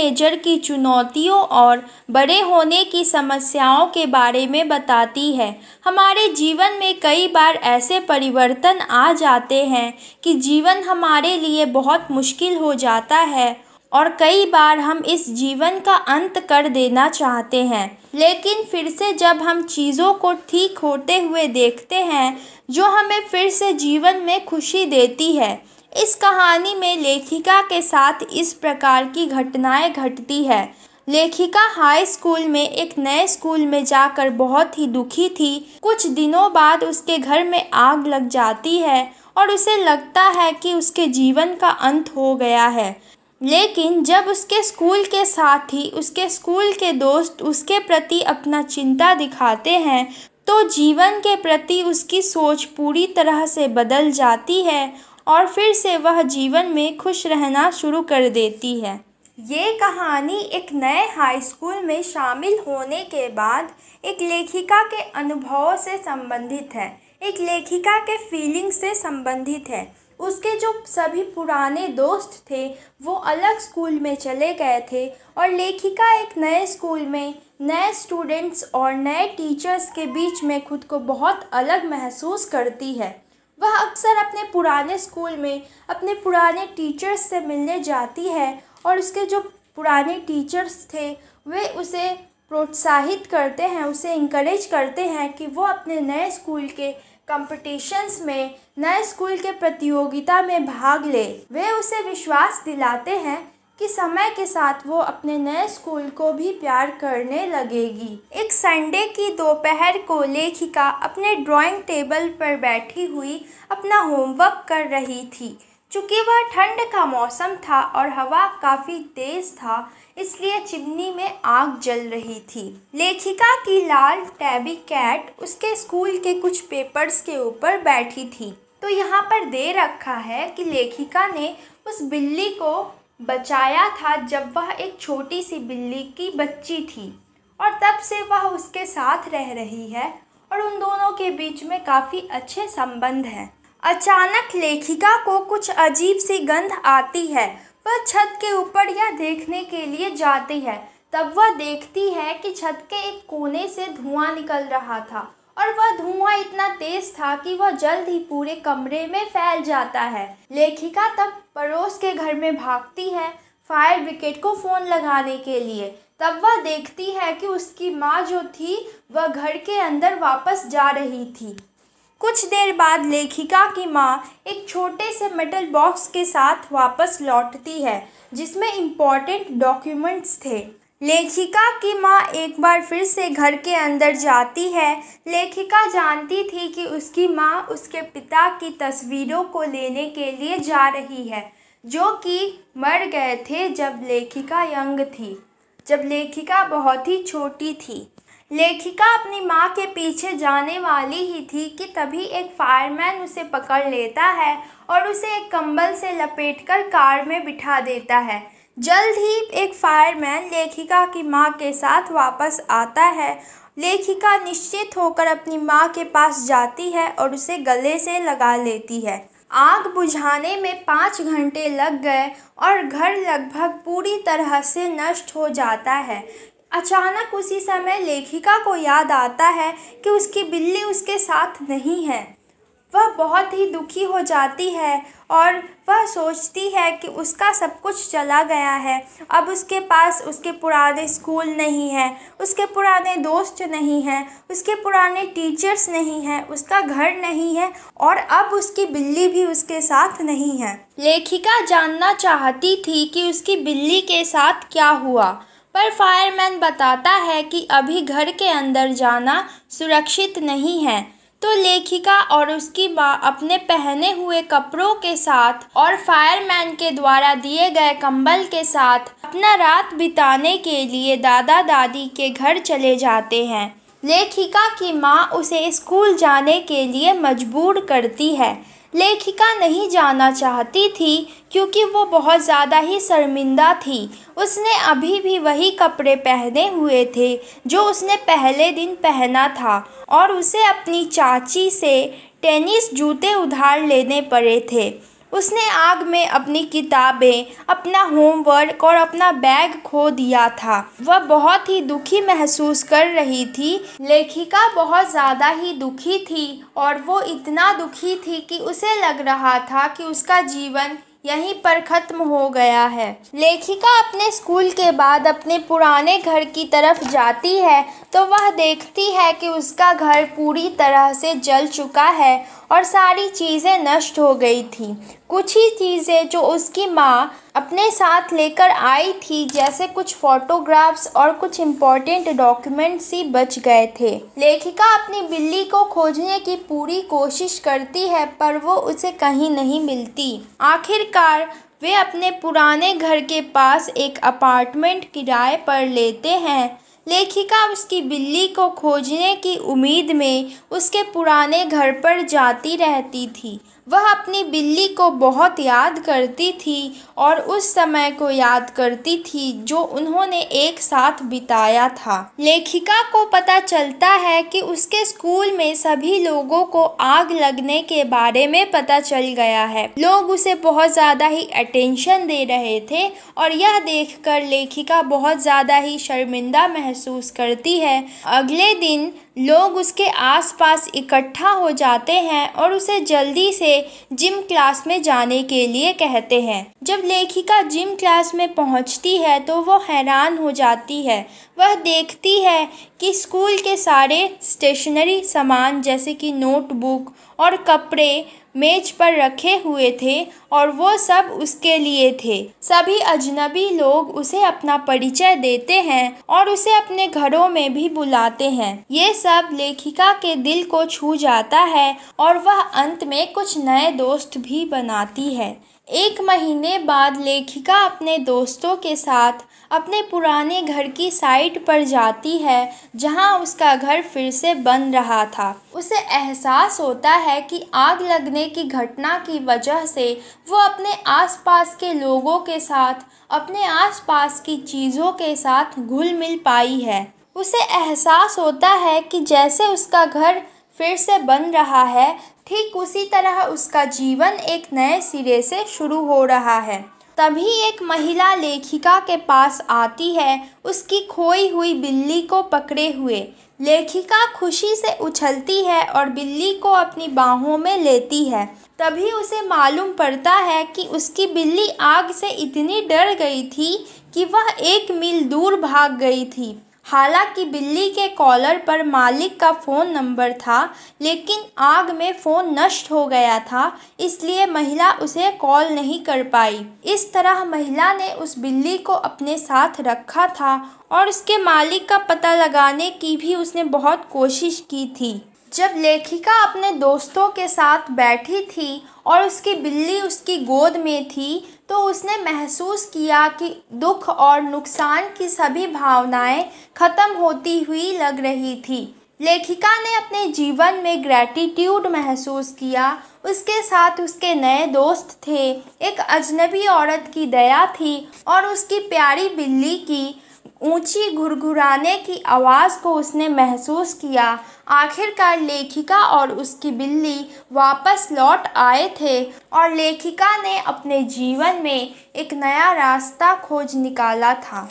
teenager की चुनौतियों और बड़े होने की समस्याओं के बारे में बताती है हमारे जीवन में कई बार ऐसे परिवर्तन आ जाते हैं कि जीवन हमारे लिए बहुत मुश्किल हो जाता है और कई बार हम इस जीवन का अंत कर देना चाहते हैं लेकिन फिर से जब हम चीज़ों को ठीक होते हुए देखते हैं जो हमें फिर से जीवन में खुशी देती है इस कहानी में लेखिका के साथ इस प्रकार की घटनाएं घटती है लेखिका हाई स्कूल में एक नए स्कूल में जाकर बहुत ही दुखी थी कुछ दिनों बाद उसके घर में आग लग जाती है और उसे लगता है कि उसके जीवन का अंत हो गया है लेकिन जब उसके स्कूल के साथ ही उसके स्कूल के दोस्त उसके प्रति अपना चिंता दिखाते हैं तो जीवन के प्रति उसकी सोच पूरी तरह से बदल जाती है और फिर से वह जीवन में खुश रहना शुरू कर देती है ये कहानी एक नए हाई स्कूल में शामिल होने के बाद एक लेखिका के अनुभवों से संबंधित है एक लेखिका के फीलिंग से संबंधित है उसके जो सभी पुराने दोस्त थे वो अलग स्कूल में चले गए थे और लेखिका एक नए स्कूल में नए स्टूडेंट्स और नए टीचर्स के बीच में खुद को बहुत अलग महसूस करती है वह अक्सर अपने पुराने स्कूल में अपने पुराने टीचर्स से मिलने जाती है और उसके जो पुराने टीचर्स थे वे उसे प्रोत्साहित करते हैं उसे इंकरेज करते हैं कि वो अपने नए स्कूल के कंपटीशंस में नए स्कूल के प्रतियोगिता में भाग ले वे उसे विश्वास दिलाते हैं कि समय के साथ वो अपने नए स्कूल को भी प्यार करने लगेगी एक संडे की दोपहर को लेखिका अपने ड्राइंग टेबल पर बैठी हुई अपना होमवर्क कर रही थी चूँकि वह ठंड का मौसम था और हवा काफ़ी तेज़ था इसलिए चिमनी में आग जल रही थी लेखिका की लाल टैबी कैट उसके स्कूल के कुछ पेपर्स के ऊपर बैठी थी तो यहाँ पर दे रखा है कि लेखिका ने उस बिल्ली को बचाया था जब वह एक छोटी सी बिल्ली की बच्ची थी और तब से वह उसके साथ रह रही है और उन दोनों के बीच में काफ़ी अच्छे संबंध हैं अचानक लेखिका को कुछ अजीब सी गंध आती है वह छत के ऊपर यह देखने के लिए जाती है तब वह देखती है कि छत के एक कोने से धुआं निकल रहा था और वह धुआं इतना तेज था कि वह जल्द ही पूरे कमरे में फैल जाता है लेखिका तब पड़ोस के घर में भागती है फायर ब्रिगेड को फ़ोन लगाने के लिए तब वह देखती है कि उसकी माँ जो थी वह घर के अंदर वापस जा रही थी कुछ देर बाद लेखिका की माँ एक छोटे से मेटल बॉक्स के साथ वापस लौटती है जिसमें इम्पॉर्टेंट डॉक्यूमेंट्स थे लेखिका की माँ एक बार फिर से घर के अंदर जाती है लेखिका जानती थी कि उसकी माँ उसके पिता की तस्वीरों को लेने के लिए जा रही है जो कि मर गए थे जब लेखिका यंग थी जब लेखिका बहुत ही छोटी थी लेखिका अपनी माँ के पीछे जाने वाली ही थी कि तभी एक फायरमैन उसे पकड़ लेता है और उसे एक कंबल से लपेटकर कार में बिठा देता है जल्द ही एक फायरमैन लेखिका की माँ के साथ वापस आता है लेखिका निश्चित होकर अपनी माँ के पास जाती है और उसे गले से लगा लेती है आग बुझाने में पाँच घंटे लग गए और घर लगभग पूरी तरह से नष्ट हो जाता है अचानक उसी समय लेखिका को याद आता है कि उसकी बिल्ली उसके साथ नहीं है वह बहुत ही दुखी हो जाती है और वह सोचती है कि उसका सब कुछ चला गया है अब उसके पास उसके पुराने स्कूल नहीं है उसके पुराने दोस्त नहीं हैं उसके पुराने टीचर्स नहीं हैं उसका घर नहीं है और अब उसकी बिल्ली भी उसके साथ नहीं है लेखिका जानना चाहती थी कि उसकी बिल्ली के साथ क्या हुआ पर फायरमैन बताता है कि अभी घर के अंदर जाना सुरक्षित नहीं है तो लेखिका और उसकी माँ अपने पहने हुए कपड़ों के साथ और फायरमैन के द्वारा दिए गए कंबल के साथ अपना रात बिताने के लिए दादा दादी के घर चले जाते हैं लेखिका की माँ उसे स्कूल जाने के लिए मजबूर करती है लेखिका नहीं जाना चाहती थी क्योंकि वो बहुत ज़्यादा ही शर्मिंदा थी उसने अभी भी वही कपड़े पहने हुए थे जो उसने पहले दिन पहना था और उसे अपनी चाची से टेनिस जूते उधार लेने पड़े थे उसने आग में अपनी किताबें अपना होमवर्क और अपना बैग खो दिया था वह बहुत ही दुखी महसूस कर रही थी लेखिका बहुत ज़्यादा ही दुखी थी और वो इतना दुखी थी कि उसे लग रहा था कि उसका जीवन यहीं पर ख़त्म हो गया है लेखिका अपने स्कूल के बाद अपने पुराने घर की तरफ जाती है तो वह देखती है कि उसका घर पूरी तरह से जल चुका है और सारी चीज़ें नष्ट हो गई थी कुछ ही चीज़ें जो उसकी माँ अपने साथ लेकर आई थी जैसे कुछ फ़ोटोग्राफ्स और कुछ इम्पोर्टेंट डॉक्यूमेंट्स ही बच गए थे लेखिका अपनी बिल्ली को खोजने की पूरी कोशिश करती है पर वो उसे कहीं नहीं मिलती आखिरकार वे अपने पुराने घर के पास एक अपार्टमेंट किराए पर लेते हैं लेखिका उसकी बिल्ली को खोजने की उम्मीद में उसके पुराने घर पर जाती रहती थी वह अपनी बिल्ली को बहुत याद करती थी और उस समय को याद करती थी जो उन्होंने एक साथ बिताया था लेखिका को पता चलता है कि उसके स्कूल में सभी लोगों को आग लगने के बारे में पता चल गया है लोग उसे बहुत ज़्यादा ही अटेंशन दे रहे थे और यह देखकर लेखिका बहुत ज़्यादा ही शर्मिंदा महसूस करती है अगले दिन लोग उसके आसपास इकट्ठा हो जाते हैं और उसे जल्दी से जिम क्लास में जाने के लिए कहते हैं जब लेखिका जिम क्लास में पहुंचती है तो वह हैरान हो जाती है वह देखती है कि स्कूल के सारे स्टेशनरी सामान जैसे कि नोटबुक और कपड़े मेज पर रखे हुए थे और वो सब उसके लिए थे सभी अजनबी लोग उसे अपना परिचय देते हैं और उसे अपने घरों में भी बुलाते हैं ये सब लेखिका के दिल को छू जाता है और वह अंत में कुछ नए दोस्त भी बनाती है एक महीने बाद लेखिका अपने दोस्तों के साथ अपने पुराने घर की साइट पर जाती है जहां उसका घर फिर से बन रहा था उसे एहसास होता है कि आग लगने की घटना की वजह से वो अपने आसपास के लोगों के साथ अपने आसपास की चीज़ों के साथ घुल मिल पाई है उसे एहसास होता है कि जैसे उसका घर फिर से बन रहा है ठीक उसी तरह उसका जीवन एक नए सिरे से शुरू हो रहा है तभी एक महिला लेखिका के पास आती है उसकी खोई हुई बिल्ली को पकड़े हुए लेखिका खुशी से उछलती है और बिल्ली को अपनी बाहों में लेती है तभी उसे मालूम पड़ता है कि उसकी बिल्ली आग से इतनी डर गई थी कि वह एक मील दूर भाग गई थी हालांकि बिल्ली के कॉलर पर मालिक का फ़ोन नंबर था लेकिन आग में फ़ोन नष्ट हो गया था इसलिए महिला उसे कॉल नहीं कर पाई इस तरह महिला ने उस बिल्ली को अपने साथ रखा था और उसके मालिक का पता लगाने की भी उसने बहुत कोशिश की थी जब लेखिका अपने दोस्तों के साथ बैठी थी और उसकी बिल्ली उसकी गोद में थी तो उसने महसूस किया कि दुख और नुकसान की सभी भावनाएं ख़त्म होती हुई लग रही थी लेखिका ने अपने जीवन में ग्रैटिट्यूड महसूस किया उसके साथ उसके नए दोस्त थे एक अजनबी औरत की दया थी और उसकी प्यारी बिल्ली की ऊंची घुरघुराने की आवाज़ को उसने महसूस किया आखिरकार लेखिका और उसकी बिल्ली वापस लौट आए थे और लेखिका ने अपने जीवन में एक नया रास्ता खोज निकाला था